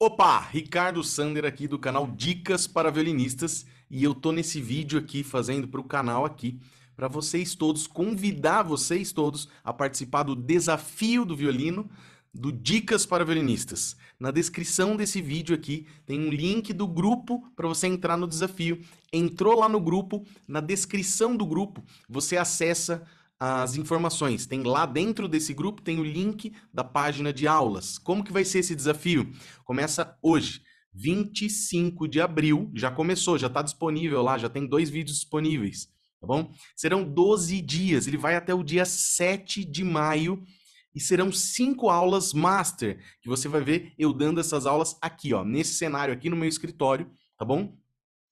Opa, Ricardo Sander aqui do canal Dicas para Violinistas e eu tô nesse vídeo aqui fazendo para o canal aqui para vocês todos, convidar vocês todos a participar do desafio do violino do Dicas para Violinistas. Na descrição desse vídeo aqui tem um link do grupo para você entrar no desafio. Entrou lá no grupo, na descrição do grupo você acessa as informações. Tem lá dentro desse grupo tem o link da página de aulas. Como que vai ser esse desafio? Começa hoje, 25 de abril. Já começou, já está disponível lá, já tem dois vídeos disponíveis, tá bom? Serão 12 dias, ele vai até o dia 7 de maio e serão cinco aulas master que você vai ver eu dando essas aulas aqui, ó, nesse cenário aqui no meu escritório, tá bom?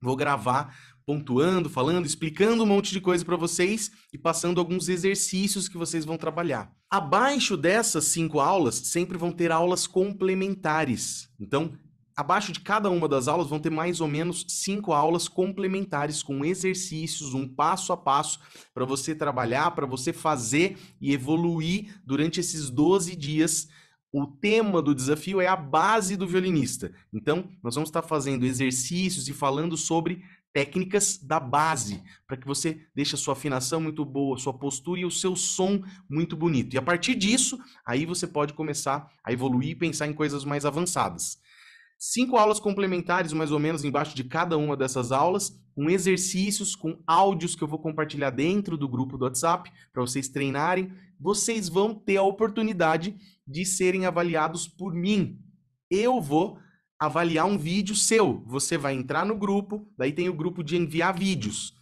Vou gravar pontuando, falando, explicando um monte de coisa para vocês e passando alguns exercícios que vocês vão trabalhar. Abaixo dessas cinco aulas, sempre vão ter aulas complementares. Então, abaixo de cada uma das aulas vão ter mais ou menos cinco aulas complementares com exercícios, um passo a passo para você trabalhar, para você fazer e evoluir durante esses 12 dias o tema do desafio é a base do violinista. Então, nós vamos estar fazendo exercícios e falando sobre técnicas da base, para que você deixe a sua afinação muito boa, sua postura e o seu som muito bonito. E a partir disso, aí você pode começar a evoluir e pensar em coisas mais avançadas. Cinco aulas complementares, mais ou menos, embaixo de cada uma dessas aulas, com exercícios, com áudios que eu vou compartilhar dentro do grupo do WhatsApp, para vocês treinarem. Vocês vão ter a oportunidade de serem avaliados por mim. Eu vou avaliar um vídeo seu. Você vai entrar no grupo, daí tem o grupo de enviar vídeos.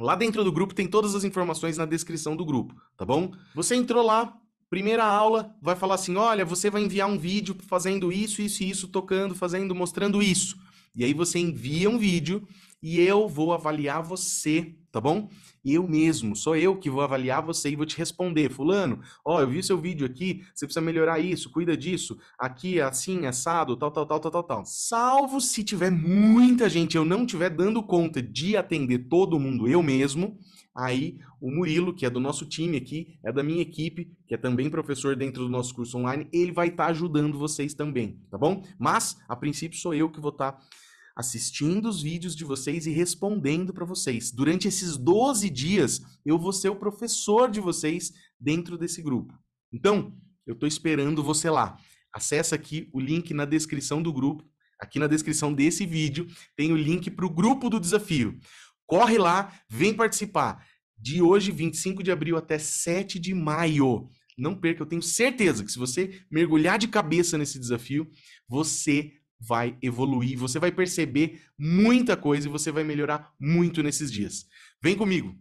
Lá dentro do grupo tem todas as informações na descrição do grupo, tá bom? Você entrou lá, primeira aula, vai falar assim: olha, você vai enviar um vídeo fazendo isso, isso e isso, tocando, fazendo, mostrando isso. E aí você envia um vídeo e eu vou avaliar você, tá bom? Eu mesmo, sou eu que vou avaliar você e vou te responder, fulano, ó, eu vi seu vídeo aqui, você precisa melhorar isso, cuida disso, aqui é assim, assado, tal, tal, tal, tal, tal, tal. Salvo se tiver muita gente, eu não tiver dando conta de atender todo mundo eu mesmo, aí o Murilo, que é do nosso time aqui, é da minha equipe, que é também professor dentro do nosso curso online, ele vai estar tá ajudando vocês também, tá bom? Mas, a princípio, sou eu que vou estar tá assistindo os vídeos de vocês e respondendo para vocês. Durante esses 12 dias, eu vou ser o professor de vocês dentro desse grupo. Então, eu estou esperando você lá. Acesse aqui o link na descrição do grupo. Aqui na descrição desse vídeo tem o link para o grupo do desafio. Corre lá, vem participar. De hoje, 25 de abril, até 7 de maio. Não perca, eu tenho certeza que se você mergulhar de cabeça nesse desafio, você vai evoluir, você vai perceber muita coisa e você vai melhorar muito nesses dias. Vem comigo!